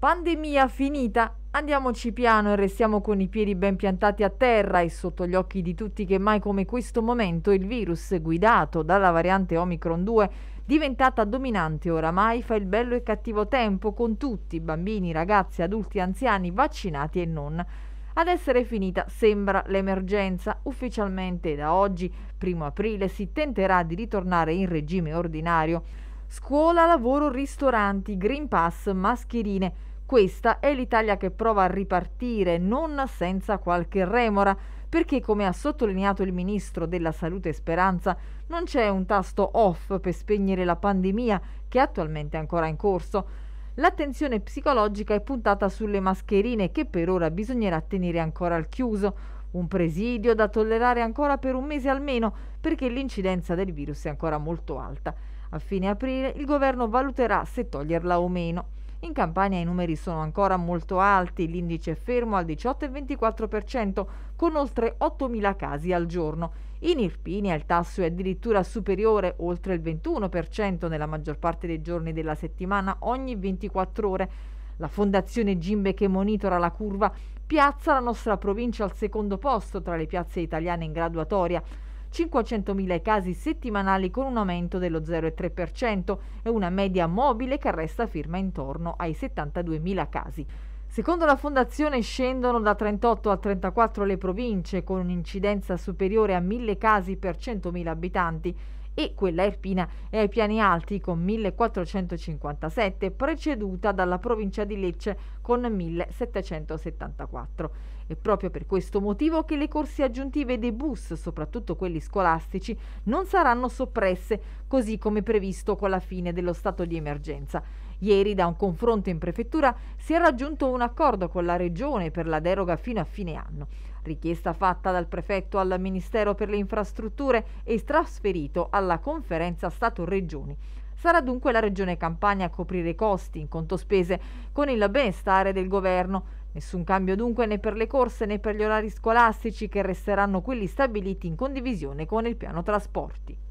Pandemia finita, andiamoci piano e restiamo con i piedi ben piantati a terra e sotto gli occhi di tutti che mai come questo momento il virus guidato dalla variante Omicron 2 diventata dominante oramai fa il bello e cattivo tempo con tutti, bambini, ragazzi, adulti, anziani, vaccinati e non. Ad essere finita sembra l'emergenza. Ufficialmente da oggi, primo aprile, si tenterà di ritornare in regime ordinario. Scuola, lavoro, ristoranti, Green Pass, mascherine. Questa è l'Italia che prova a ripartire, non senza qualche remora, perché, come ha sottolineato il ministro della Salute Speranza, non c'è un tasto off per spegnere la pandemia che attualmente è ancora in corso. L'attenzione psicologica è puntata sulle mascherine che per ora bisognerà tenere ancora al chiuso, un presidio da tollerare ancora per un mese almeno perché l'incidenza del virus è ancora molto alta. A fine aprile il governo valuterà se toglierla o meno. In Campania i numeri sono ancora molto alti, l'indice è fermo al 18,24%, con oltre 8.000 casi al giorno. In Irpinia il tasso è addirittura superiore, oltre il 21% nella maggior parte dei giorni della settimana, ogni 24 ore. La Fondazione Gimbe che monitora la curva piazza la nostra provincia al secondo posto tra le piazze italiane in graduatoria. 500.000 casi settimanali con un aumento dello 0,3% e una media mobile che resta firma intorno ai 72.000 casi. Secondo la Fondazione scendono da 38 a 34 le province con un'incidenza superiore a 1000 casi per 100.000 abitanti e quella erpina è ai piani alti con 1457, preceduta dalla provincia di Lecce con 1774. È proprio per questo motivo che le corsie aggiuntive dei bus, soprattutto quelli scolastici, non saranno soppresse, così come previsto con la fine dello stato di emergenza. Ieri da un confronto in prefettura si è raggiunto un accordo con la Regione per la deroga fino a fine anno. Richiesta fatta dal prefetto al Ministero per le Infrastrutture e trasferito alla Conferenza Stato-Regioni. Sarà dunque la Regione Campania a coprire i costi in conto spese con il benestare del governo. Nessun cambio dunque né per le corse né per gli orari scolastici che resteranno quelli stabiliti in condivisione con il piano trasporti.